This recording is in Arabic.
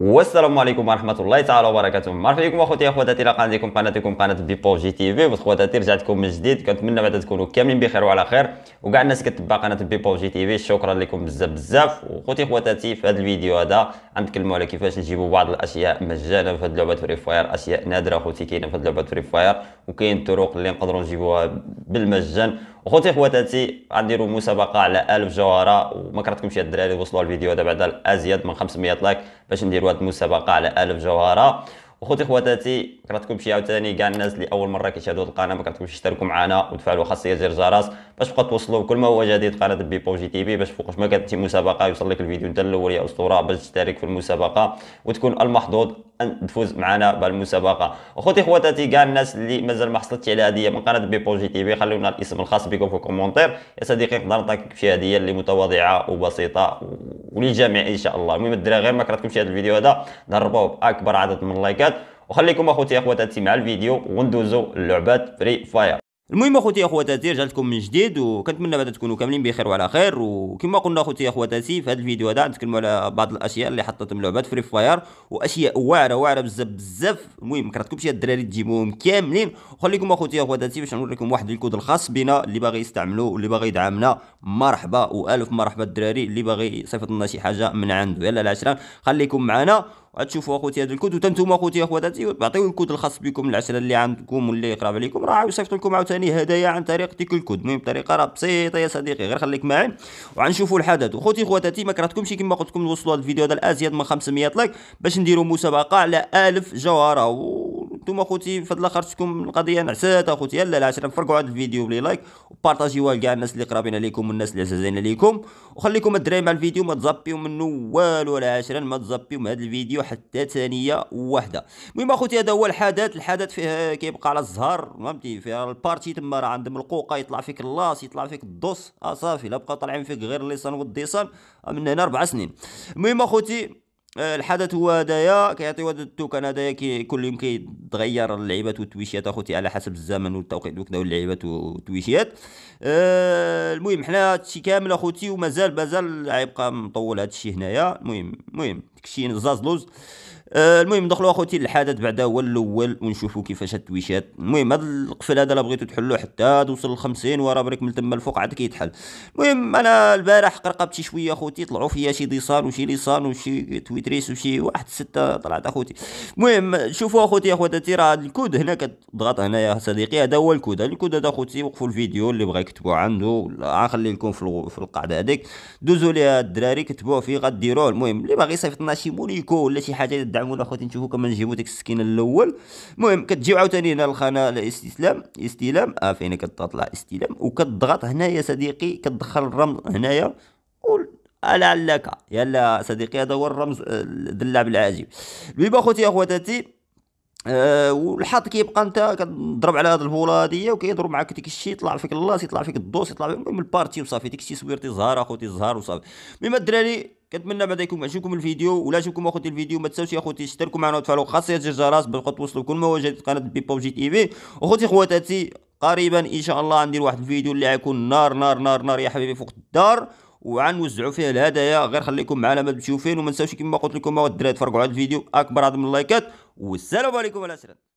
والسلام عليكم ورحمه الله تعالى وبركاته مرحبا بكم اخوتي اخواتي لقاء عندكم قناتكم قناه بي بو جي تي في اخواتي رجعتكم من جديد كنتمنى بعدا تكونوا كاملين بخير وعلى خير وكاع الناس كتبع قناه بي بو جي تي في شكرا لكم بزاف بزاف وخوتي اخواتي في هذا الفيديو هذا غنتكلموا على كيفاش نجيبوا بعض الاشياء مجانا في هذه لعبه فري فاير اشياء نادره اخوتي كاينه في هذه لعبه فري فاير وكاين طرق اللي نقدروا نجيبوها بالمجان وخوتي خواتاتي غنديروا مسابقه على 1000 جوهره وما كرهتكمش يا الدراري وصلوا الفيديو هذا بعد ازيد من 500 لايك باش نديروا هذه المسابقه على 1000 جوهره وخوتي خواتاتي كرهتكمش عاوتاني كاع الناس اللي اول مره كيشاهدوا القناه ما كرهتكمش تشتركوا معنا وتفعلوا خاصيه زر الجرس باش تبقى توصلوا كل ما هو جديد قناه بي بوجي تي في باش فوقاش ما كانت مسابقه يوصل لك الفيديو انت الاول يا اسطوره باش تشترك في المسابقه وتكون المحظوظ ان تفوز معنا بالمسابقه اخوتي خواتاتي كاع الناس اللي مازال ما حصلتش على هديه من قناه بي بوجي تي في خلونا الاسم الخاص بكم في الكومونتير يا صديقي نقدر نعطيك شي هديه اللي متواضعه وبسيطه وللجميع ان شاء الله المهم الدراري غير ما كرهتكمش هذا الفيديو هذا ضربوه باكبر عدد من اللايكات وخليكم اخوتي اخواتاتي مع الفيديو وندوزو للعبات فري فاير المهم اخوتي اخواتاتي رجعت لكم من جديد وكنتمنى بعدا تكونوا كاملين بخير وعلى خير وكما قلنا اخوتي اخواتاتي في هذا الفيديو هذا نتكلموا على بعض الاشياء اللي حطتهم لعبات فري فاير واشياء واعره واعره بزاف بزاف المهم كرهتكمش يا الدراري تجيبوهم كاملين وخليكم اخوتي اخواتاتي باش نوريكم واحد الكود الخاص بنا اللي باغي يستعملوه واللي باغي يدعمنا مرحبا والف مرحبا الدراري اللي باغي يصيفط لنا شي حاجه من عنده يلا العشرة خليكم معنا وتشوفوا اخوتي هذا الكود وتنتوما اخوتي اخواتاتي بعطيو الكود الخاص بكم العشره اللي عندكم واللي يقرب عليكم راه يصيفط لكم عاوتاني هدايا عن طريق ديك الكود المهم الطريقه راه بسيطه يا صديقي غير خليك معي وغنشوفوا الحدث اخوتي اخواتاتي ما كرهتكمش كما قلت لكم نوصلوا هذا الفيديو هذا الازيد من 500 لايك باش نديروا مسابقه على 1000 جوهره نتوما خوتي في الاخر تكون القضيه نعسات اخوتي يلا العشره نفرقوا هذا الفيديو بلي لايك وبارطاجيوه لكاع الناس اللي قرابين عليكم والناس اللي عزازين عليكم وخليكم الدراري مع الفيديو ما تزبيو منه والو ولا عشرا ما تزبيو من هذا الفيديو حتى ثانيه واحده المهم اخوتي هذا هو الحدث الحدث فيه كيبقى على الزهر فهمتي فيها البارتي تما راه عندهم القوقه يطلع فيك اللاص يطلع فيك الدوس اصافي آه، لا بقى طالعين فيك غير الليسان والديسان من هنا اربع سنين المهم اخوتي الحدث هو هدايا كيعطيو هذا التوكن هدايا كي كل يوم كيتغير اللعيبات والتويشيات اخوتي على حسب الزمن والتوقيت وكذا واللعيبات والتويشيات أه المهم حنا هادشي كامل اخوتي ومازال مازال غيبقى مطول هادشي هنايا المهم المهم داكشي زازلوز أه آه، المهم ندخلوا اخوتي للحدث بعدا هو الاول ونشوفوا كيفاش التويشات المهم هذا القفل هذا لا بغيتو تحلو حتى توصل ل 50 وراه بريك من تما الفوق عاد كيتحل المهم انا البارح قرقبت شي شويه اخوتي طلعوا فيا شي ديسان وشي ليسان وشي تويتريس وشي واحد سته طلعت اخوتي المهم شوفوا اخوتي اخواتي راه الكود هنا كتضغط هنا يا صديقي هذا هو الكود الكود هذا اخوتي وقفوا الفيديو اللي بغا يكتبوا عنده غنخلي آه، لكم في القاعده هذيك دوزوا ليها الدراري كتبوه فيه غديروه المهم اللي باغي يصيفط لنا شي مونيكو ولا شي حاجه تعاونوا اخوتي نشوفوا كما نجيبوا داك السكين الاول المهم كتجيو عاوتاني هنا الخانه الاستسلام استلام اه فين كتطلع استلام وكتضغط هنايا صديقي كتدخل الرمز هنايا على علاك يلا صديقي هذا هو الرمز آه، الدلاب العاجب بيبا اخوتي اخواتاتي أه والحظ كيبقى انت كتضرب على هاد البوله هادي وكيضرب معاك ديك الشيء يطلع فيك اللاص يطلع فيك الدوس يطلع فيك المهم البارتي وصافي ديك الشيء سويرتي زهر اخوتي زهر وصافي المهم الدراري كنتمنى بعد يكون عجبكم الفيديو ولا عجبكم اخوتي الفيديو ما تنساوش يا اخوتي تشتركوا معنا وتفعلوا خاصيه الجرس باش توصلوا كل ما وجدت قناه بيبوب جي تي في اخوتي خواتاتي قريبا ان شاء الله غندير واحد الفيديو اللي غيكون نار نار نار نار يا حبيبي فوق الدار وغنوزعوا فيه الهدايا غير خليكم معنا ما تمشيو فين وما تنساوش كما قلت لكم الدراري تفرقوا على الفيديو اكبر عدد من اللايكات والسلام عليكم على سلامه